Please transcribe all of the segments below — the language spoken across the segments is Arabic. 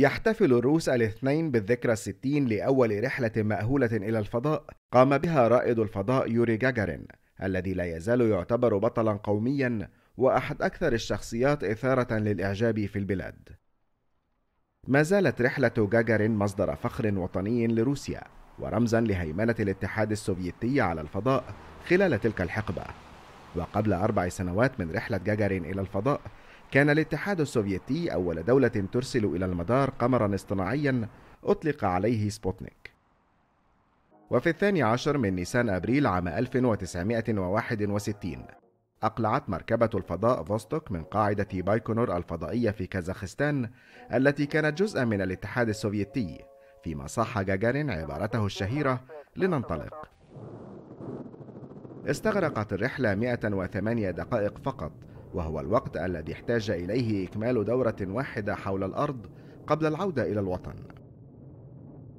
يحتفل الروس الاثنين بالذكرى الستين لأول رحلة مأهولة إلى الفضاء قام بها رائد الفضاء يوري جاجارين الذي لا يزال يعتبر بطلا قوميا وأحد أكثر الشخصيات إثارة للإعجاب في البلاد ما زالت رحلة جاجارين مصدر فخر وطني لروسيا ورمزا لهيمنة الاتحاد السوفيتي على الفضاء خلال تلك الحقبة وقبل أربع سنوات من رحلة جاجارين إلى الفضاء كان الاتحاد السوفيتي أول دولة ترسل إلى المدار قمرا اصطناعيا أطلق عليه سبوتنيك وفي الثاني عشر من نيسان أبريل عام 1961 أقلعت مركبة الفضاء فوستوك من قاعدة بايكونور الفضائية في كازاخستان التي كانت جزءا من الاتحاد السوفيتي فيما صح جاجارين عبارته الشهيرة لننطلق استغرقت الرحلة 108 دقائق فقط وهو الوقت الذي احتاج اليه اكمال دوره واحده حول الارض قبل العوده الى الوطن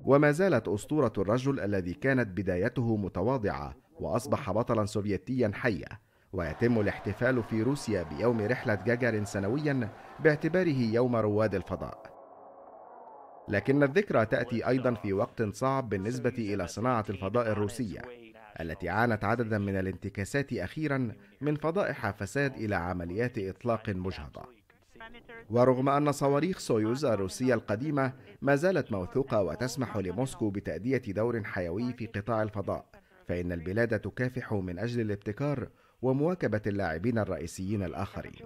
وما زالت اسطوره الرجل الذي كانت بدايته متواضعه واصبح بطلا سوفيتيا حيا ويتم الاحتفال في روسيا بيوم رحله جاجارين سنويا باعتباره يوم رواد الفضاء لكن الذكرى تاتي ايضا في وقت صعب بالنسبه الى صناعه الفضاء الروسيه التي عانت عددا من الانتكاسات أخيرا من فضائح فساد إلى عمليات إطلاق مجهضة ورغم أن صواريخ سويوز الروسية القديمة ما زالت موثوقة وتسمح لموسكو بتأدية دور حيوي في قطاع الفضاء فإن البلاد تكافح من أجل الابتكار ومواكبة اللاعبين الرئيسيين الآخرين